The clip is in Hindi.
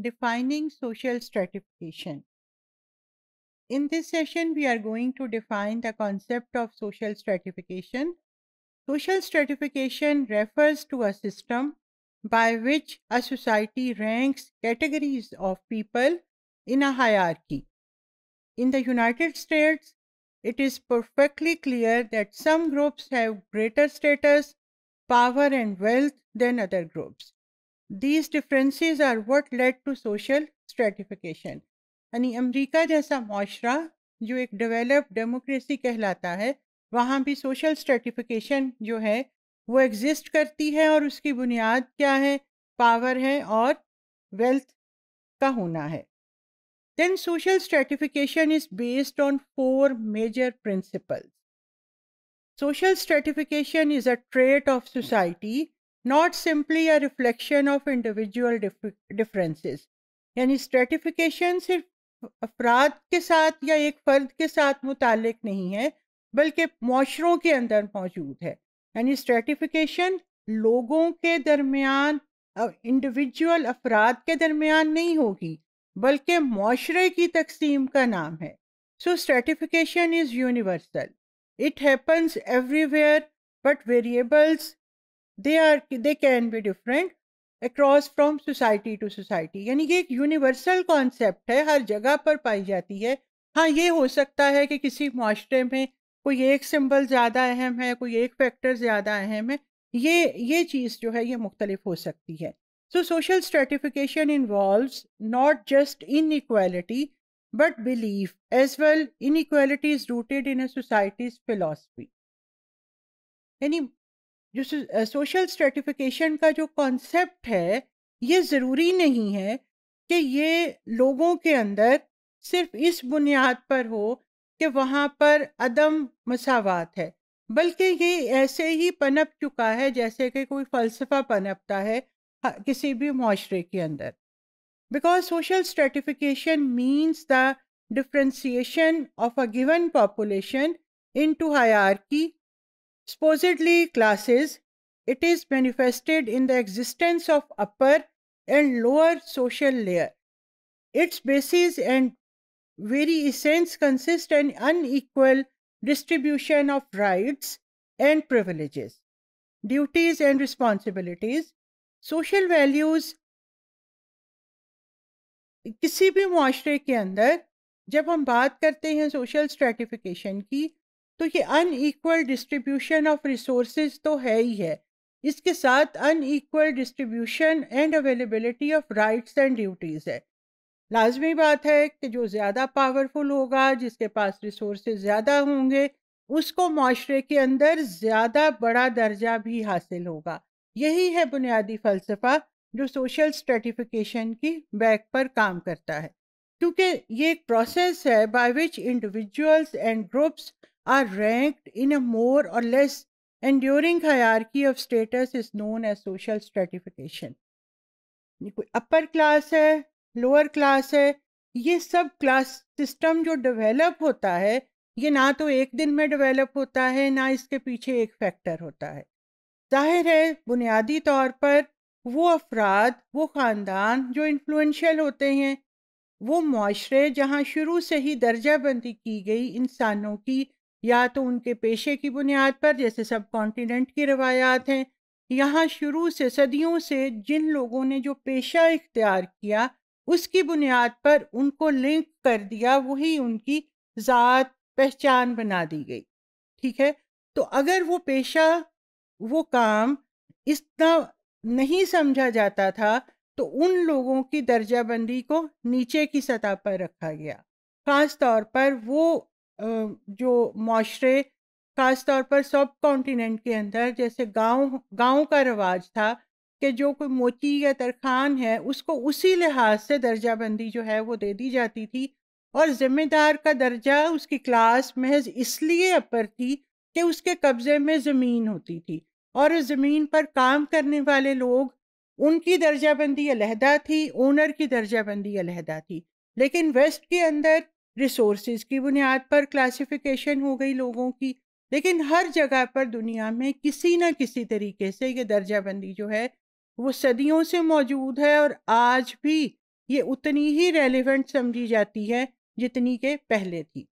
defining social stratification. In this session, we are going to define the concept of social stratification. Social stratification refers to a system by which a society ranks categories of people in a hierarchy. In the United States, it is perfectly clear that some groups have greater status, power, and wealth than other groups. These differences are what led to social stratification यानी अमेरिका जैसा माशरा जो एक डेवलप डेमोक्रेसी कहलाता है वहाँ भी सोशल स्ट्रेटिफिकेशन जो है वो एग्जिस्ट करती है और उसकी बुनियाद क्या है पावर है और वेल्थ का होना है then social stratification is based on four major principles social stratification is a trait of society not simply a reflection of individual differences यानी स्ट्रेटिफिकेशन सिर्फ अफराद के साथ या एक फ़र्द के साथ मुतल नहीं है बल्कि माशरों के अंदर मौजूद है यानी स्ट्रेटिफिकेशन लोगों के दरमियान इंडिविजुअल अफराद के दरमियान नहीं होगी बल्कि माशरे की तकसीम का नाम है so stratification is universal it happens everywhere but variables they are they can be different across from society to society यानी कि एक यूनिवर्सल कॉन्सेप्ट है हर जगह पर पाई जाती है हाँ ये हो सकता है कि किसी माशरे में कोई एक सिंबल ज़्यादा अहम है कोई एक फैक्टर ज़्यादा अहम है ये ये चीज़ जो है ये मुख्तलिफ हो सकती है so social stratification involve not just inequality but believe as well inequality is rooted in a societies philosophy यानी जो सोशल स्ट्रेटिफिकेशन का जो कॉन्सेप्ट है ये ज़रूरी नहीं है कि ये लोगों के अंदर सिर्फ इस बुनियाद पर हो कि वहाँ पर अदम मसावत है बल्कि ये ऐसे ही पनप चुका है जैसे कि कोई फ़लसफ़ा पनपता है किसी भी माशरे के अंदर because social stratification means the differentiation of a given population into की Supposedly classes, it is manifested in the existence of upper and lower social layer. Its basis and very essence consist an unequal distribution of rights and privileges, duties and responsibilities, social values. किसी भी माशरे के अंदर जब हम बात करते हैं सोशल स्ट्रेटिफिकेशन की तो ये अनईक्वल डिस्ट्रीब्यूशन ऑफ रिसोर्सेज तो है ही है इसके साथ unequal distribution and availability of rights and duties है लाजमी बात है कि जो ज़्यादा पावरफुल होगा जिसके पास रिसोर्स ज़्यादा होंगे उसको माशरे के अंदर ज़्यादा बड़ा दर्जा भी हासिल होगा यही है बुनियादी फ़लसफ़ा जो सोशल स्ट्रेटिफिकेशन की बैक पर काम करता है क्योंकि ये एक प्रोसेस है by which individuals and groups are ranked in a more or less enduring hierarchy of status is known as social stratification कोई अपर क्लास है लोअर क्लास है ये सब क्लास सिस्टम जो डेवलप होता है ये ना तो एक दिन में डेवलप होता है ना इसके पीछे एक फैक्टर होता है जाहिर है बुनियादी तौर पर वो अफराद वो ख़ानदान जो इन्फ्लुएंशियल होते हैं वो माशरे जहाँ शुरू से ही दर्जा बंदी की गई इंसानों की या तो उनके पेशे की बुनियाद पर जैसे सब कॉन्टीनेंट की रवायात हैं यहाँ शुरू से सदियों से जिन लोगों ने जो पेशा इख्तियार किया उसकी बुनियाद पर उनको लिंक कर दिया वही उनकी ज़ात पहचान बना दी गई ठीक है तो अगर वो पेशा वो काम इतना नहीं समझा जाता था तो उन लोगों की दर्जाबंदी को नीचे की सतह पर रखा गया ख़ास तौर पर वो जो माशरे ख़ास तौर पर सब कॉन्टिनेंट के अंदर जैसे गांव गांव का रवाज था कि जो कोई मोती या तरखान है उसको उसी लिहाज से दर्जाबंदी जो है वो दे दी जाती थी और ज़िम्मेदार का दर्जा उसकी क्लास महज इसलिए अपर थी कि उसके कब्ज़े में ज़मीन होती थी और उस ज़मीन पर काम करने वाले लोग उनकी दर्जाबंदी अलहदा थी ओनर की दर्जाबंदी अलहदा थी लेकिन वेस्ट के अंदर रिसोर्स की बुनियाद पर क्लासिफिकेशन हो गई लोगों की लेकिन हर जगह पर दुनिया में किसी न किसी तरीके से ये दर्जाबंदी जो है वो सदियों से मौजूद है और आज भी ये उतनी ही रेलिवेंट समझी जाती है जितनी के पहले थी